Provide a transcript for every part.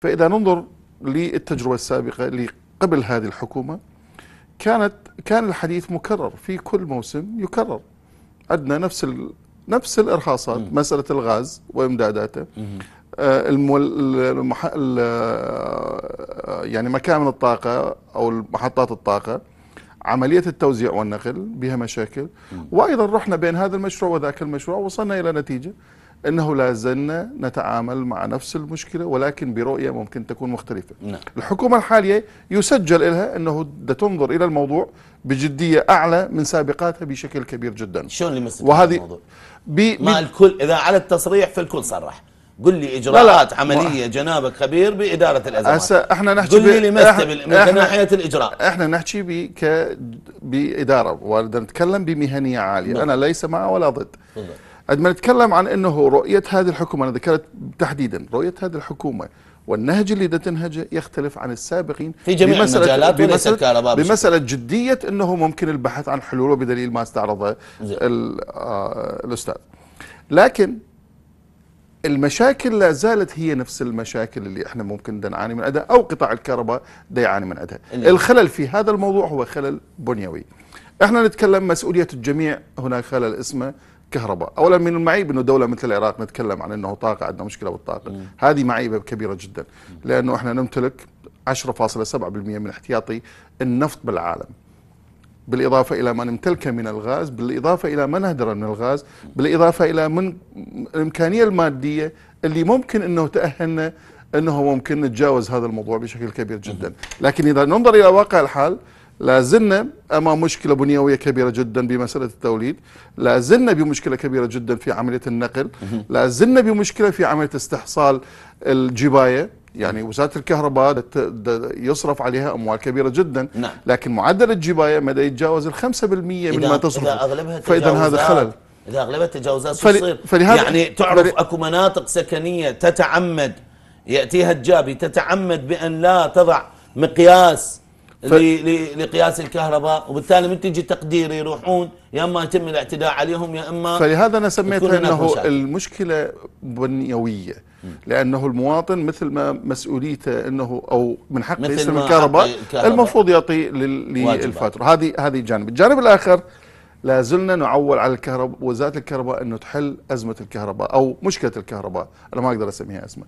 فإذا ننظر للتجربة السابقة اللي قبل هذه الحكومة كانت كان الحديث مكرر في كل موسم يكرر عندنا نفس ال نفس الارهاصات مساله الغاز وامداداته آه المول المح... آه، يعني مكامن الطاقه او محطات الطاقه عمليه التوزيع والنقل بها مشاكل مم. وايضا رحنا بين هذا المشروع وذاك المشروع وصلنا الى نتيجه انه لا زلنا نتعامل مع نفس المشكله ولكن برؤيه ممكن تكون مختلفه. نعم. الحكومه الحاليه يسجل لها انه تنظر الى الموضوع بجديه اعلى من سابقاتها بشكل كبير جدا. شلون لمست وهذه الموضوع؟ بي ما الكل اذا على التصريح فالكل صرح. قل لي اجراءات لا لا. عمليه جنابك خبير باداره الازمات هسه احنا نحكي قل لي من ناحيه الاجراء احنا نحكي ب ك باداره ونتكلم بمهنيه عاليه نعم. انا ليس مع ولا ضد بالضبط. عندما نتكلم عن انه رؤيه هذه الحكومه انا ذكرت تحديدا رؤيه هذه الحكومه والنهج اللي تنهجه يختلف عن السابقين في جميع بمسألة المجالات وليس الكهرباء بمسألة جدية أنه ممكن البحث عن حلول وبدليل ما استعرضه آه، الأستاذ لكن المشاكل لا زالت هي نفس المشاكل اللي احنا ممكن نعاني من أدها او قطاع الكهرباء دا يعاني من أدها الخلل في هذا الموضوع هو خلل بنيوي احنا نتكلم مسؤوليه الجميع هناك خلل اسمه كهرباء اولا من المعيب انه دوله مثل العراق نتكلم عن انه طاقه عندنا مشكله بالطاقه مم. هذه معيبه كبيره جدا لانه احنا نمتلك 10.7% من احتياطي النفط بالعالم بالإضافة إلى ما نمتلكه من الغاز بالإضافة إلى ما نهدره من الغاز بالإضافة إلى من الإمكانية المادية اللي ممكن أنه تأهلنا أنه ممكن نتجاوز هذا الموضوع بشكل كبير جدا لكن إذا ننظر إلى واقع الحال لازلنا امام مشكله بنيويه كبيره جدا بمساله التوليد، لازلنا بمشكله كبيره جدا في عمليه النقل، لازلنا بمشكله في عمليه استحصال الجبايه، يعني وزاره الكهرباء يصرف عليها اموال كبيره جدا نعم. لكن معدل الجبايه مدى يتجاوز ال 5% مما تصرف اذا اغلبها فاذا هذا خلل اذا اغلبها تجاوزات فل... فلهذا يعني تعرف فل... اكو مناطق سكنيه تتعمد ياتيها الجابي تتعمد بان لا تضع مقياس ف... لقياس الكهرباء وبالتالي من تجي تقدير يروحون يا اما يتم الاعتداء عليهم يا اما فلهذا انا سميتها انه المشكله بنيويه لانه المواطن مثل ما مسؤوليته انه او من حقه يستلم الكهرباء المفروض يعطي للفاتوره هذه هذه جانب الجانب الاخر لا زلنا نعول على الكهرباء وزاره الكهرباء انه تحل ازمه الكهرباء او مشكله الكهرباء انا ما اقدر اسميها ازمه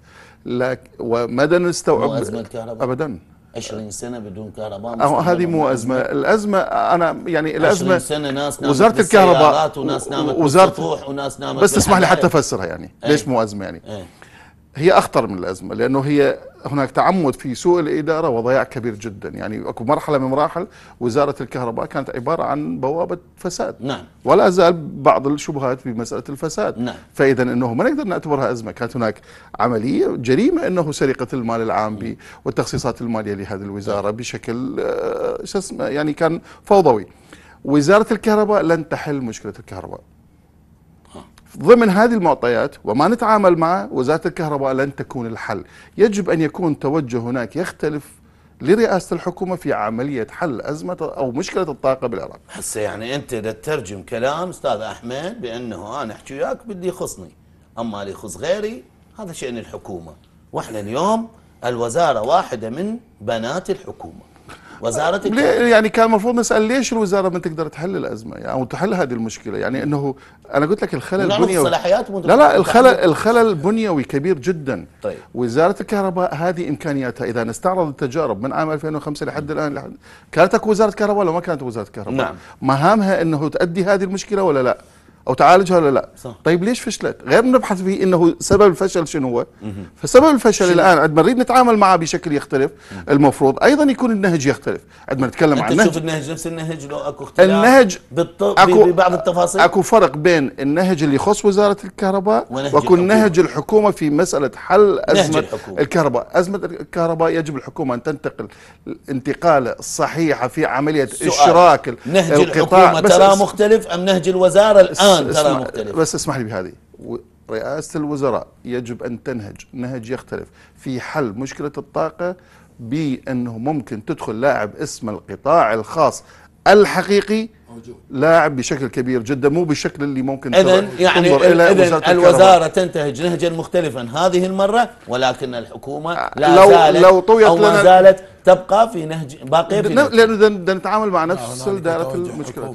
لكن ومدى نستوعب ازمه الكهرباء ابدا 20 سنه بدون كهرباء أو هذه مو ازمه الازمه انا يعني الازمه 20 سنه ناس نامت وزاره الكهرباء وناس نامت وزاره وناس نامت بس تسمح لي حتى افسرها يعني إيه. ليش مو ازمه يعني إيه. هي اخطر من الازمه لانه هي هناك تعمد في سوء الإدارة وضياع كبير جدا يعني أكو مرحلة من مراحل وزارة الكهرباء كانت عبارة عن بوابة فساد نعم ولا زال بعض الشبهات في مسألة الفساد نعم فإذا أنه ما نقدر نعتبرها أزمة كانت هناك عملية جريمة أنه سرقة المال العام والتخصيصات المالية لهذه الوزارة بشكل آه، شو اسمه يعني كان فوضوي وزارة الكهرباء لن تحل مشكلة الكهرباء ضمن هذه المعطيات وما نتعامل معه وزاره الكهرباء لن تكون الحل، يجب ان يكون توجه هناك يختلف لرئاسه الحكومه في عمليه حل ازمه او مشكله الطاقه بالعراق. هسه يعني انت تترجم كلام استاذ احمد بانه انا احكي وياك بدي يخصني، اما اللي يخص غيري هذا شان الحكومه، واحنا اليوم الوزاره واحده من بنات الحكومه. وزارتك ليه يعني كان المفروض نسال ليش الوزاره ما تقدر تحل الازمه يعني او تحل هذه المشكله يعني انه انا قلت لك الخلل البنيوي لا لا الخلل الخلل البنيوي كبير جدا طيب وزاره الكهرباء هذه امكانياتها اذا نستعرض التجارب من عام 2005 لحد الان كانت اكو وزاره كهرباء ولا ما كانت وزاره كهرباء؟ نعم مهامها انه تؤدي هذه المشكله ولا لا؟ او تعالجها ولا لا صح. طيب ليش فشلت غير نبحث في انه سبب الفشل شنو هو فسبب الفشل شنو. الان عندما نريد نتعامل معه بشكل يختلف مم. المفروض ايضا يكون النهج يختلف عندما نتكلم عن النهج تشوف النهج نفس النهج لو اكو اختلاف النهج بالط... أكو ببعض التفاصيل اكو فرق بين النهج اللي يخص وزاره الكهرباء ويكون نهج الحكومه في مساله حل ازمه الكهرباء ازمه الكهرباء يجب الحكومه ان تنتقل انتقال صحيحه في عمليه سؤال. اشراك نهج القطاع الحكومه ترى مختلف ام نهج الوزاره الان الان ترى مختلف بس اسمح لي بهذه رئاسه الوزراء يجب ان تنهج نهج يختلف في حل مشكله الطاقه بانه ممكن تدخل لاعب اسم القطاع الخاص الحقيقي موجود. لاعب بشكل كبير جدا مو بالشكل اللي ممكن اذا يعني اذا الوزاره تنتهج نهجا مختلفا هذه المره ولكن الحكومه لا لو زالت لو طويت او ما زالت تبقى في نهج باقي في لانه نتعامل مع نفس دائره المشكله